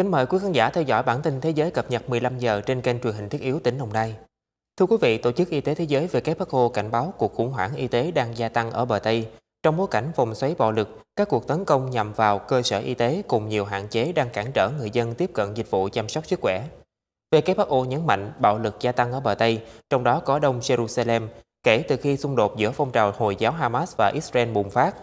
Kính mời quý khán giả theo dõi bản tin thế giới cập nhật 15 giờ trên kênh truyền hình thiết yếu tỉnh Đồng Nai. Thưa quý vị, Tổ chức Y tế Thế giới WHO cảnh báo cuộc khủng hoảng y tế đang gia tăng ở bờ Tây. Trong bối cảnh vòng xoáy bạo lực, các cuộc tấn công nhằm vào cơ sở y tế cùng nhiều hạn chế đang cản trở người dân tiếp cận dịch vụ chăm sóc sức khỏe. WHO nhấn mạnh bạo lực gia tăng ở bờ Tây, trong đó có Đông Jerusalem, kể từ khi xung đột giữa phong trào Hồi giáo Hamas và Israel bùng phát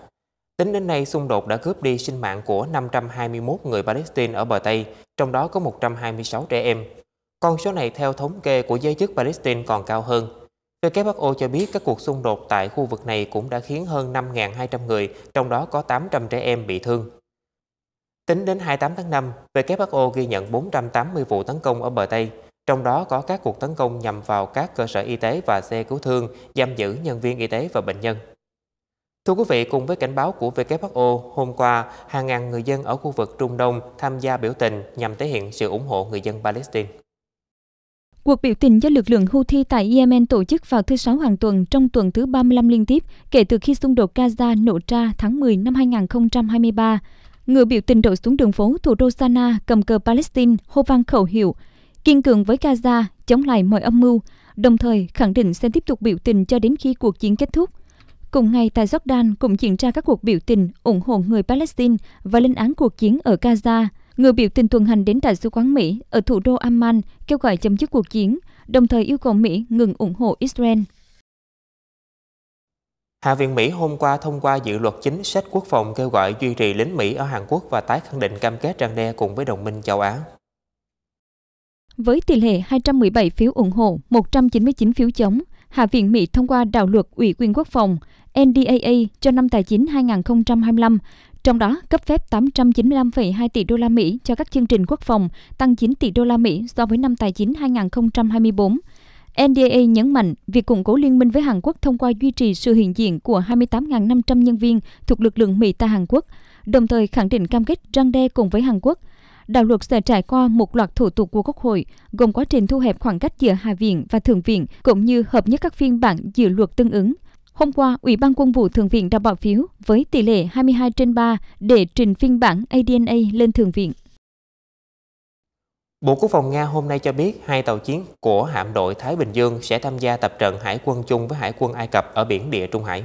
Tính đến nay, xung đột đã cướp đi sinh mạng của 521 người Palestine ở bờ Tây, trong đó có 126 trẻ em. Con số này theo thống kê của giới chức Palestine còn cao hơn. WHO cho biết các cuộc xung đột tại khu vực này cũng đã khiến hơn 5.200 người, trong đó có 800 trẻ em bị thương. Tính đến 28 tháng 5, WHO ghi nhận 480 vụ tấn công ở bờ Tây, trong đó có các cuộc tấn công nhằm vào các cơ sở y tế và xe cứu thương, giam giữ nhân viên y tế và bệnh nhân. Thưa quý vị, cùng với cảnh báo của WHO, hôm qua, hàng ngàn người dân ở khu vực Trung Đông tham gia biểu tình nhằm thể hiện sự ủng hộ người dân Palestine. Cuộc biểu tình do lực lượng Houthi tại Yemen tổ chức vào thứ Sáu hàng tuần trong tuần thứ 35 liên tiếp kể từ khi xung đột Gaza nổ ra tháng 10 năm 2023. Người biểu tình đổ xuống đường phố thủ đô Sana cầm cờ Palestine hô vang khẩu hiệu kiên cường với Gaza, chống lại mọi âm mưu, đồng thời khẳng định sẽ tiếp tục biểu tình cho đến khi cuộc chiến kết thúc Cùng ngày tại Jordan cũng diễn ra các cuộc biểu tình ủng hộ người Palestine và lên án cuộc chiến ở Gaza. Người biểu tình tuần hành đến Đại sứ quán Mỹ ở thủ đô Amman kêu gọi chấm dứt cuộc chiến, đồng thời yêu cầu Mỹ ngừng ủng hộ Israel. Hạ viện Mỹ hôm qua thông qua dự luật chính sách quốc phòng kêu gọi duy trì lính Mỹ ở Hàn Quốc và tái khẳng định cam kết răng đe cùng với đồng minh châu Á. Với tỷ lệ 217 phiếu ủng hộ, 199 phiếu chống, Hạ viện Mỹ thông qua đạo luật Ủy quyền quốc phòng NDAA cho năm tài chính 2025, trong đó cấp phép 895,2 tỷ đô la Mỹ cho các chương trình quốc phòng, tăng 9 tỷ đô la Mỹ so với năm tài chính 2024. NDAA nhấn mạnh việc củng cố liên minh với Hàn Quốc thông qua duy trì sự hiện diện của 28.500 nhân viên thuộc lực lượng Mỹ tại Hàn Quốc, đồng thời khẳng định cam kết răng đe cùng với Hàn Quốc – đạo luật sẽ trải qua một loạt thủ tục của Quốc hội, gồm quá trình thu hẹp khoảng cách giữa Hạ viện và Thượng viện, cũng như hợp nhất các phiên bản dự luật tương ứng. Hôm qua, Ủy ban Quân vụ Thượng viện đã bỏ phiếu với tỷ lệ 22 trên 3 để trình phiên bản ADNA lên Thượng viện. Bộ Quốc phòng Nga hôm nay cho biết hai tàu chiến của hạm đội Thái Bình Dương sẽ tham gia tập trận hải quân chung với hải quân Ai Cập ở biển Địa Trung Hải.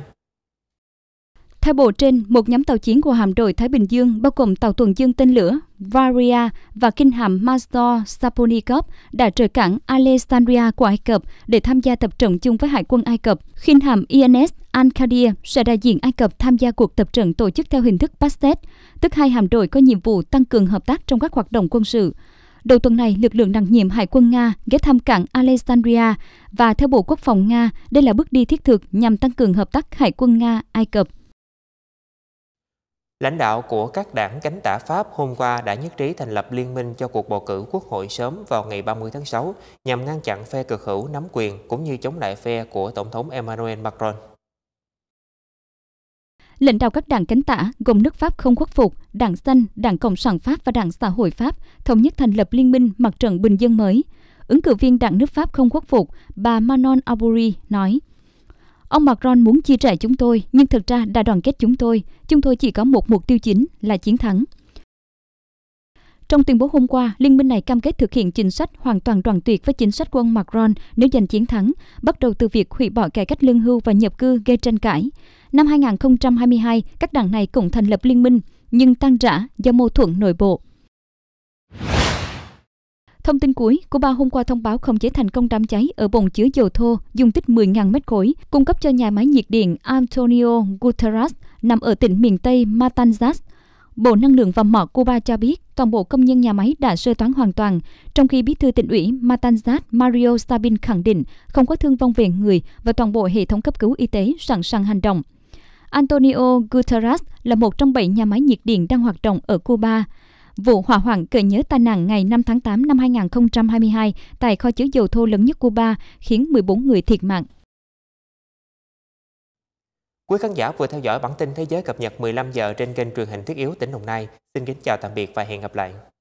Theo bộ trên, một nhóm tàu chiến của hạm đội Thái Bình Dương bao gồm tàu tuần dương tên lửa Varia và kinh hạm Mastor Saponikov đã rời cảng Alexandria của Ai Cập để tham gia tập trận chung với hải quân Ai Cập. Kinh hạm INS Al-Qadir sẽ đại diện Ai Cập tham gia cuộc tập trận tổ chức theo hình thức PASTET, tức hai hạm đội có nhiệm vụ tăng cường hợp tác trong các hoạt động quân sự. Đầu tuần này, lực lượng đặc nhiệm Hải quân Nga ghé thăm cảng Alexandria và theo Bộ Quốc phòng Nga, đây là bước đi thiết thực nhằm tăng cường hợp tác Hải quân Nga-Ai Cập. Lãnh đạo của các đảng cánh tả Pháp hôm qua đã nhất trí thành lập liên minh cho cuộc bầu cử quốc hội sớm vào ngày 30 tháng 6 nhằm ngăn chặn phe cực hữu nắm quyền cũng như chống lại phe của Tổng thống Emmanuel Macron. Lãnh đạo các đảng cánh tả gồm nước Pháp không quốc phục, Đảng Xanh, Đảng Cộng sản Pháp và Đảng Xã hội Pháp thống nhất thành lập liên minh mặt trận bình dân mới. Ứng cử viên đảng nước Pháp không quốc phục, bà Manon Aubry nói – Ông Macron muốn chia rẽ chúng tôi, nhưng thực ra đã đoàn kết chúng tôi. Chúng tôi chỉ có một mục tiêu chính là chiến thắng. Trong tuyên bố hôm qua, liên minh này cam kết thực hiện chính sách hoàn toàn đoàn tuyệt với chính sách của ông Macron nếu giành chiến thắng, bắt đầu từ việc hủy bỏ cải cách lương hưu và nhập cư gây tranh cãi. Năm 2022, các đảng này cũng thành lập liên minh, nhưng tan rã do mâu thuẫn nội bộ. Thông tin cuối, của Cuba hôm qua thông báo không chế thành công đám cháy ở bồn chứa dầu thô dung tích 10.000 mét khối, cung cấp cho nhà máy nhiệt điện Antonio Guterres nằm ở tỉnh miền Tây Matanzas. Bộ Năng lượng và Mỏ Cuba cho biết toàn bộ công nhân nhà máy đã sơ toán hoàn toàn, trong khi bí thư tỉnh ủy Matanzas Mario Sabin khẳng định không có thương vong về người và toàn bộ hệ thống cấp cứu y tế sẵn sàng hành động. Antonio Guterres là một trong bảy nhà máy nhiệt điện đang hoạt động ở Cuba. Vụ hỏa hoạn gợi nhớ tai nạn ngày 5 tháng 8 năm 2022 tại kho chứa dầu thô lớn nhất Cuba khiến 14 người thiệt mạng. Quý khán giả vừa theo dõi bản tin thế giới cập nhật 15 giờ trên kênh truyền hình thiết yếu tỉnh Đồng Nai. Xin kính chào tạm biệt và hẹn gặp lại.